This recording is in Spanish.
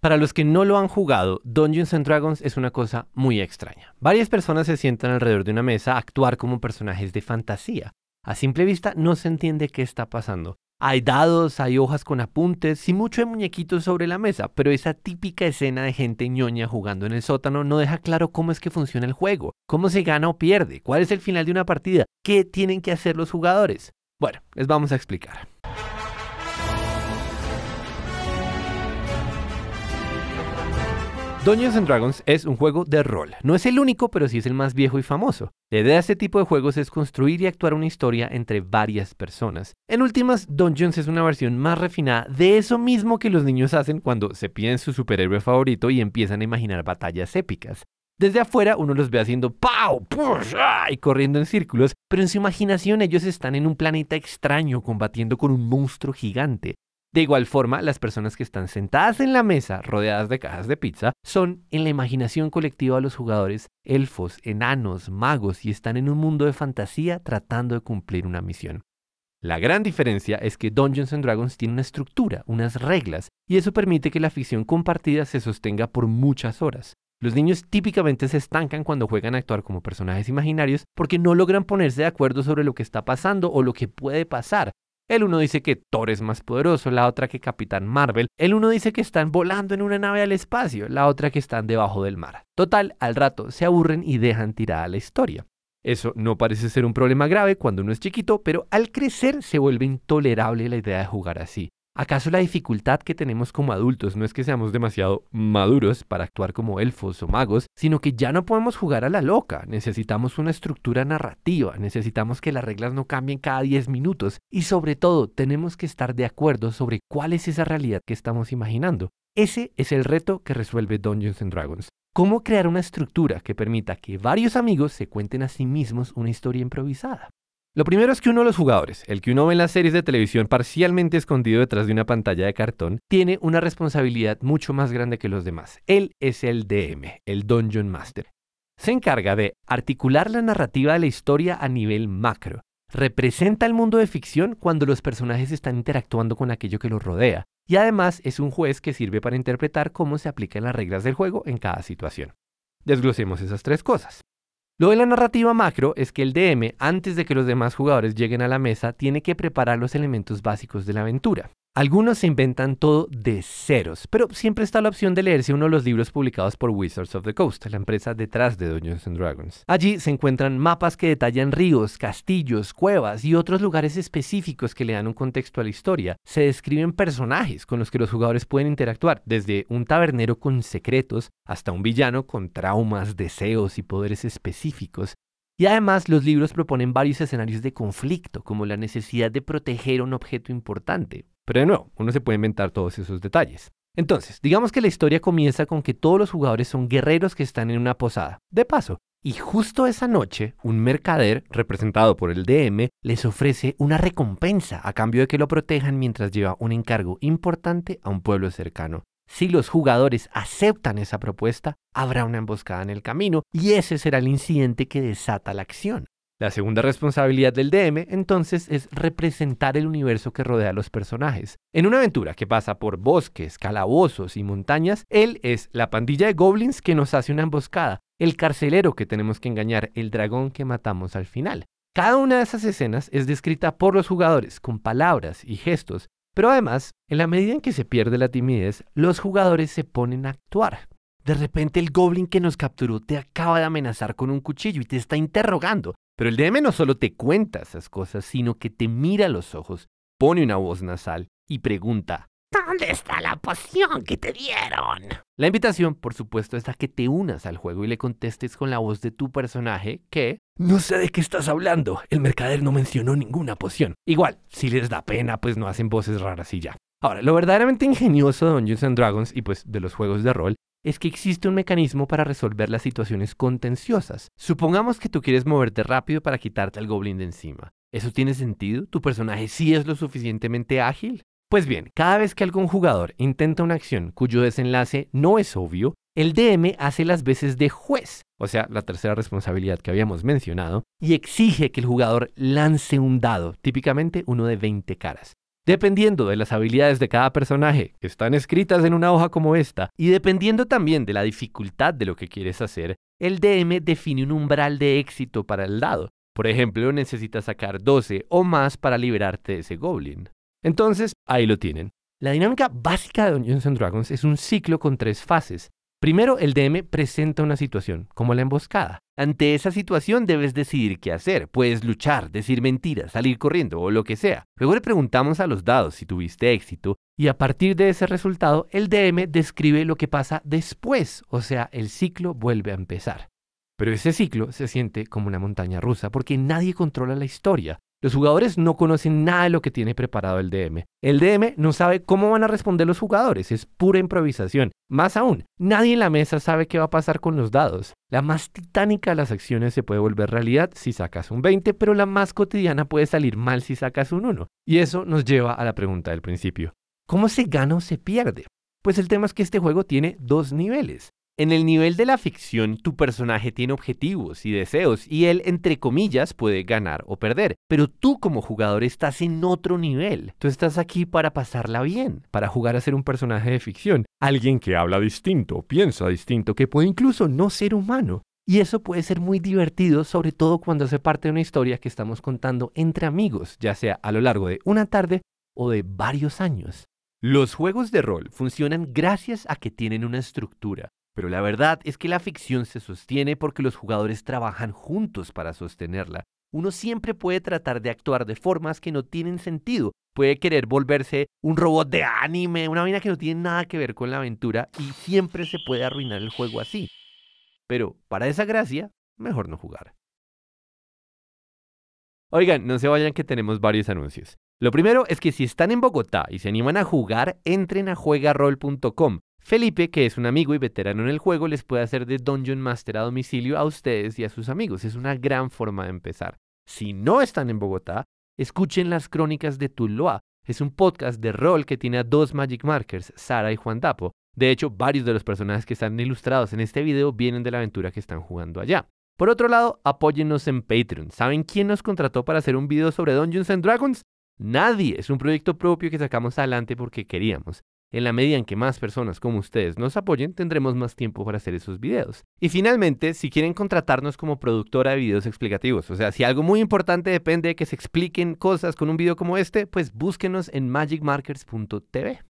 Para los que no lo han jugado, Dungeons and Dragons es una cosa muy extraña. Varias personas se sientan alrededor de una mesa a actuar como personajes de fantasía. A simple vista no se entiende qué está pasando. Hay dados, hay hojas con apuntes y mucho de muñequitos sobre la mesa, pero esa típica escena de gente ñoña jugando en el sótano no deja claro cómo es que funciona el juego, cómo se gana o pierde, cuál es el final de una partida, qué tienen que hacer los jugadores. Bueno, les vamos a explicar. Dungeons and Dragons es un juego de rol. No es el único, pero sí es el más viejo y famoso. La idea de este tipo de juegos es construir y actuar una historia entre varias personas. En últimas, Dungeons es una versión más refinada de eso mismo que los niños hacen cuando se piden su superhéroe favorito y empiezan a imaginar batallas épicas. Desde afuera uno los ve haciendo ¡pau! ¡push! y corriendo en círculos, pero en su imaginación ellos están en un planeta extraño combatiendo con un monstruo gigante. De igual forma, las personas que están sentadas en la mesa, rodeadas de cajas de pizza, son, en la imaginación colectiva de los jugadores, elfos, enanos, magos y están en un mundo de fantasía tratando de cumplir una misión. La gran diferencia es que Dungeons and Dragons tiene una estructura, unas reglas, y eso permite que la ficción compartida se sostenga por muchas horas. Los niños típicamente se estancan cuando juegan a actuar como personajes imaginarios porque no logran ponerse de acuerdo sobre lo que está pasando o lo que puede pasar, el uno dice que Thor es más poderoso, la otra que Capitán Marvel. El uno dice que están volando en una nave al espacio, la otra que están debajo del mar. Total, al rato se aburren y dejan tirada la historia. Eso no parece ser un problema grave cuando uno es chiquito, pero al crecer se vuelve intolerable la idea de jugar así. ¿Acaso la dificultad que tenemos como adultos no es que seamos demasiado maduros para actuar como elfos o magos, sino que ya no podemos jugar a la loca? Necesitamos una estructura narrativa, necesitamos que las reglas no cambien cada 10 minutos y sobre todo tenemos que estar de acuerdo sobre cuál es esa realidad que estamos imaginando. Ese es el reto que resuelve Dungeons and Dragons. ¿Cómo crear una estructura que permita que varios amigos se cuenten a sí mismos una historia improvisada? Lo primero es que uno de los jugadores, el que uno ve en las series de televisión parcialmente escondido detrás de una pantalla de cartón, tiene una responsabilidad mucho más grande que los demás. Él es el DM, el Dungeon Master. Se encarga de articular la narrativa de la historia a nivel macro. Representa el mundo de ficción cuando los personajes están interactuando con aquello que los rodea. Y además es un juez que sirve para interpretar cómo se aplican las reglas del juego en cada situación. Desglosemos esas tres cosas. Lo de la narrativa macro es que el DM, antes de que los demás jugadores lleguen a la mesa, tiene que preparar los elementos básicos de la aventura. Algunos se inventan todo de ceros, pero siempre está la opción de leerse uno de los libros publicados por Wizards of the Coast, la empresa detrás de Dungeons and Dragons. Allí se encuentran mapas que detallan ríos, castillos, cuevas y otros lugares específicos que le dan un contexto a la historia. Se describen personajes con los que los jugadores pueden interactuar, desde un tabernero con secretos hasta un villano con traumas, deseos y poderes específicos. Y además los libros proponen varios escenarios de conflicto, como la necesidad de proteger un objeto importante, pero de nuevo, uno se puede inventar todos esos detalles. Entonces, digamos que la historia comienza con que todos los jugadores son guerreros que están en una posada. De paso, y justo esa noche, un mercader, representado por el DM, les ofrece una recompensa a cambio de que lo protejan mientras lleva un encargo importante a un pueblo cercano. Si los jugadores aceptan esa propuesta, habrá una emboscada en el camino y ese será el incidente que desata la acción. La segunda responsabilidad del DM entonces es representar el universo que rodea a los personajes. En una aventura que pasa por bosques, calabozos y montañas, él es la pandilla de goblins que nos hace una emboscada, el carcelero que tenemos que engañar, el dragón que matamos al final. Cada una de esas escenas es descrita por los jugadores con palabras y gestos, pero además, en la medida en que se pierde la timidez, los jugadores se ponen a actuar. De repente el goblin que nos capturó te acaba de amenazar con un cuchillo y te está interrogando. Pero el DM no solo te cuenta esas cosas, sino que te mira a los ojos, pone una voz nasal y pregunta, ¿Dónde está la poción que te dieron? La invitación, por supuesto, es a que te unas al juego y le contestes con la voz de tu personaje que... No sé de qué estás hablando, el mercader no mencionó ninguna poción. Igual, si les da pena, pues no hacen voces raras y ya. Ahora, lo verdaderamente ingenioso de Dungeons and Dragons y pues de los juegos de rol es que existe un mecanismo para resolver las situaciones contenciosas. Supongamos que tú quieres moverte rápido para quitarte al goblin de encima. ¿Eso tiene sentido? ¿Tu personaje sí es lo suficientemente ágil? Pues bien, cada vez que algún jugador intenta una acción cuyo desenlace no es obvio, el DM hace las veces de juez, o sea, la tercera responsabilidad que habíamos mencionado, y exige que el jugador lance un dado, típicamente uno de 20 caras. Dependiendo de las habilidades de cada personaje, que están escritas en una hoja como esta, y dependiendo también de la dificultad de lo que quieres hacer, el DM define un umbral de éxito para el dado. Por ejemplo, necesitas sacar 12 o más para liberarte de ese goblin. Entonces, ahí lo tienen. La dinámica básica de Dungeons Dragons es un ciclo con tres fases, Primero, el DM presenta una situación, como la emboscada. Ante esa situación debes decidir qué hacer. Puedes luchar, decir mentiras, salir corriendo o lo que sea. Luego le preguntamos a los dados si tuviste éxito y a partir de ese resultado el DM describe lo que pasa después, o sea, el ciclo vuelve a empezar. Pero ese ciclo se siente como una montaña rusa porque nadie controla la historia. Los jugadores no conocen nada de lo que tiene preparado el DM. El DM no sabe cómo van a responder los jugadores, es pura improvisación. Más aún, nadie en la mesa sabe qué va a pasar con los dados. La más titánica de las acciones se puede volver realidad si sacas un 20, pero la más cotidiana puede salir mal si sacas un 1. Y eso nos lleva a la pregunta del principio. ¿Cómo se gana o se pierde? Pues el tema es que este juego tiene dos niveles. En el nivel de la ficción, tu personaje tiene objetivos y deseos y él, entre comillas, puede ganar o perder. Pero tú como jugador estás en otro nivel. Tú estás aquí para pasarla bien, para jugar a ser un personaje de ficción. Alguien que habla distinto, piensa distinto, que puede incluso no ser humano. Y eso puede ser muy divertido, sobre todo cuando hace parte de una historia que estamos contando entre amigos, ya sea a lo largo de una tarde o de varios años. Los juegos de rol funcionan gracias a que tienen una estructura, pero la verdad es que la ficción se sostiene porque los jugadores trabajan juntos para sostenerla. Uno siempre puede tratar de actuar de formas que no tienen sentido. Puede querer volverse un robot de anime, una vaina que no tiene nada que ver con la aventura y siempre se puede arruinar el juego así. Pero para esa gracia, mejor no jugar. Oigan, no se vayan que tenemos varios anuncios. Lo primero es que si están en Bogotá y se animan a jugar, entren a juegarol.com. Felipe, que es un amigo y veterano en el juego, les puede hacer de Dungeon Master a domicilio a ustedes y a sus amigos. Es una gran forma de empezar. Si no están en Bogotá, escuchen las crónicas de Tuluá. Es un podcast de rol que tiene a dos Magic Markers, Sara y Juan Dapo. De hecho, varios de los personajes que están ilustrados en este video vienen de la aventura que están jugando allá. Por otro lado, apóyennos en Patreon. ¿Saben quién nos contrató para hacer un video sobre Dungeons and Dragons? Nadie. Es un proyecto propio que sacamos adelante porque queríamos. En la medida en que más personas como ustedes nos apoyen, tendremos más tiempo para hacer esos videos. Y finalmente, si quieren contratarnos como productora de videos explicativos, o sea, si algo muy importante depende de que se expliquen cosas con un video como este, pues búsquenos en magicmarkers.tv.